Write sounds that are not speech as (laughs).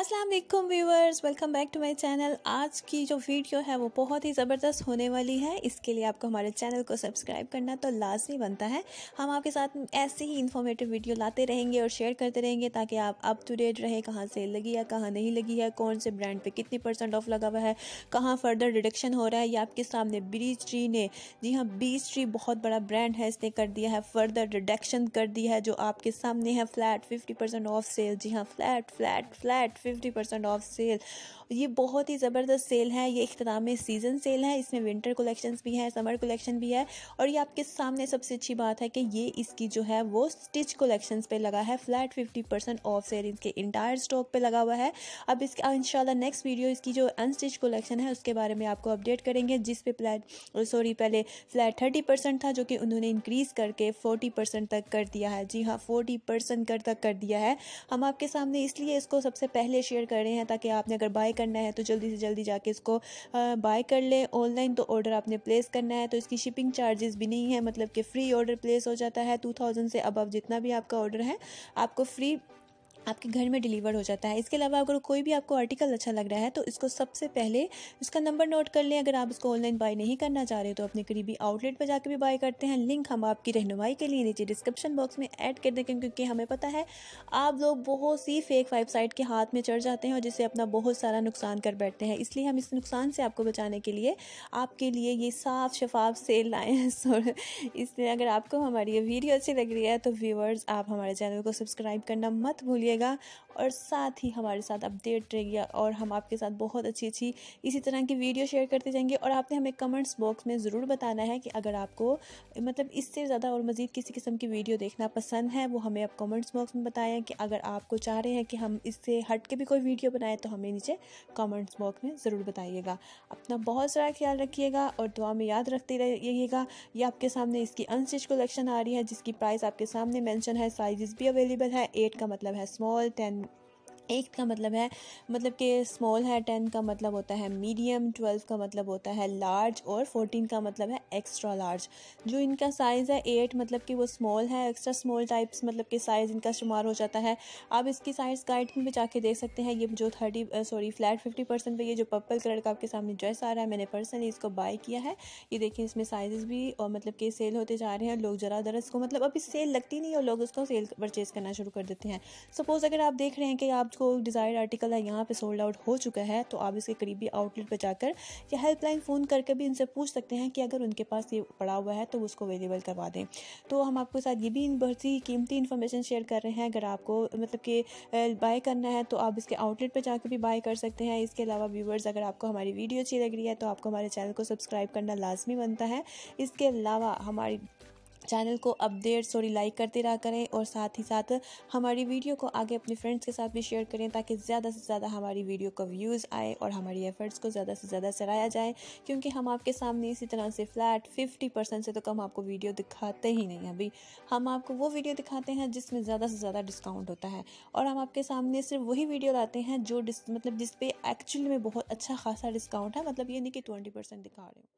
अस्सलाम वालेकुम viewers welcome back to my channel आज की जो वीडियो है वो बहुत ही ज़बरदस्त होने वाली है इसके लिए आपको हमारे चैनल को सब्सक्राइब करना तो लाजमी बनता है हम आपके साथ ऐसे ही इन्फॉर्मेटिव वीडियो लाते रहेंगे और शेयर करते रहेंगे ताकि आप अप टू डेट रहे कहाँ सेल लगी है कहाँ नहीं लगी है कौन से ब्रांड पर कितनी परसेंट ऑफ लगा हुआ है कहाँ फर्दर डिडक्शन हो रहा है ये आपके सामने बीच ट्री ने जी हाँ बीच ट्री बहुत बड़ा ब्रांड है इसने कर दिया है फर्दर डिडक्शन कर दी है जो आपके सामने है फ्लैट फिफ्टी ऑफ सेल जी हाँ flat flat flat fifty percent off sale ये बहुत ही ज़बरदस्त सेल है ये इख्ताम सीज़न सेल है इसमें विंटर कलेक्शंस भी हैं समर कलेक्शन भी है और ये आपके सामने सबसे अच्छी बात है कि ये इसकी जो है वो स्टिच कलेक्शंस पे लगा है flat fifty percent off sale इसके इंटायर स्टॉक पे लगा हुआ है अब इसका शाला नेक्स्ट वीडियो इसकी जो अनस्टिच कलेक्शन है उसके बारे में आपको अपडेट करेंगे जिस पे फ्लैट सॉरी पहले फ्लैट थर्टी परसेंट था जो कि उन्होंने इंक्रीज़ करके फोर्टी परसेंट तक कर दिया है जी हाँ फोर्टी परसेंट कर तक कर दिया है हम आपके सामने इसलिए इसको सबसे पहले लिए शेयर कर रहे हैं ताकि आपने अगर बाय करना है तो जल्दी से जल्दी जाके इसको बाय कर लें ऑनलाइन तो ऑर्डर आपने प्लेस करना है तो इसकी शिपिंग चार्जेस भी नहीं है मतलब कि फ़्री ऑर्डर प्लेस हो जाता है टू थाउजेंड से अबव जितना भी आपका ऑर्डर है आपको फ्री आपके घर में डिलीवर हो जाता है इसके अलावा अगर कोई भी आपको आर्टिकल अच्छा लग रहा है तो इसको सबसे पहले इसका नंबर नोट कर लें अगर आप इसको ऑनलाइन बाय नहीं करना चाह रहे तो अपने करीबी आउटलेट पर जाकर भी बाय करते हैं लिंक हम आपकी रहनुमाई के लिए नीचे डिस्क्रिप्शन बॉक्स में ऐड कर देंगे क्योंकि हमें पता है आप लोग बहुत सी फेक वेबसाइट के हाथ में चढ़ जाते हैं और जिससे अपना बहुत सारा नुकसान कर बैठते हैं इसलिए हम इस नुकसान से आपको बचाने के लिए आपके लिए ये साफ शफाफ सेल लाए हैं (laughs) और इसलिए अगर आपको हमारी ये वीडियो अच्छी लग रही है तो व्यूवर्स आप हमारे चैनल को सब्सक्राइब करना मत भूलिए कीजिएगा और साथ ही हमारे साथ अपडेट रहिए और हम आपके साथ बहुत अच्छी अच्छी इसी तरह की वीडियो शेयर करते जाएंगे और आपने हमें कमेंट्स बॉक्स में ज़रूर बताना है कि अगर आपको मतलब इससे ज़्यादा और मज़ीद किसी किस्म की वीडियो देखना पसंद है वो हमें आप कमेंट्स बॉक्स में बताएं कि अगर आपको चाह रहे हैं कि हम इससे हट के भी कोई वीडियो बनाएं तो हमें नीचे कमेंट्स बॉक्स में ज़रूर बताइएगा अपना बहुत सारा ख्याल रखिएगा और दुआ में याद रखते रहिएगा ये आपके सामने इसकी अनस्टिच कलेक्शन आ रही है जिसकी प्राइस आपके सामने मैंशन है साइज़ भी अवेलेबल है एट का मतलब है स्मॉल टेन एट का मतलब है मतलब कि स्मॉल है टेन का मतलब होता है मीडियम ट्वेल्व का मतलब होता है लार्ज और फोर्टीन का मतलब है एक्स्ट्रा लार्ज जो इनका साइज़ है एट मतलब कि वो स्मॉल है एक्स्ट्रा स्मॉल टाइप्स मतलब कि साइज़ इनका शुमार हो जाता है आप इसकी साइज़ गाइड में जाके देख सकते हैं ये जो thirty sorry flat fifty percent पर ये जो पर्पल कलर का आपके सामने ड्रेस आ रहा है मैंने पर्सनली इसको बाई किया है ये देखिए इसमें साइज़ भी और मतलब कि सेल होते जा रहे हैं लोग जरा दर इसको मतलब अभी सेल लगती नहीं और लोग उसको सेल परचेज़ करना शुरू कर देते हैं सपोज़ अगर आप देख रहे हैं कि आपको आपको डिज़ायर आर्टिकल है यहाँ पे सोल्ड आउट हो चुका है तो आप इसके करीबी आउटलेट पर जाकर या हेल्पलाइन फ़ोन करके भी इनसे पूछ सकते हैं कि अगर उनके पास ये पड़ा हुआ है तो उसको अवेलेबल करवा दें तो हम आपके साथ ये भी बहुत ही कीमती इन्फॉर्मेशन शेयर कर रहे हैं अगर आपको मतलब कि बाय करना है तो आप इसके आउटलेट पर जाकर भी बाय कर सकते हैं इसके अलावा व्यूवर्स अगर आपको हमारी वीडियो अच्छी लग रही है तो आपको हमारे चैनल को सब्सक्राइब करना लाजमी बनता है इसके अलावा हमारी चैनल को अपडेट्स और लाइक करते रहा करें और साथ ही साथ हमारी वीडियो को आगे अपने फ्रेंड्स के साथ भी शेयर करें ताकि ज़्यादा से ज़्यादा हमारी वीडियो का व्यूज़ आए और हमारी एफ़र्ट्स को ज़्यादा से ज़्यादा सराया जाए क्योंकि हम आपके सामने इसी तरह से फ्लैट फिफ्टी परसेंट से तो कम आपको वीडियो दिखाते ही नहीं अभी हम आपको वो वीडियो दिखाते हैं जिसमें ज़्यादा से ज़्यादा डिस्काउंट होता है और हम आपके सामने सिर्फ वही वीडियो लाते हैं जो मतलब जिसपे एक्चुअली में बहुत अच्छा खासा डिस्काउंट है मतलब ये नहीं कि ट्वेंटी दिखा रहे हो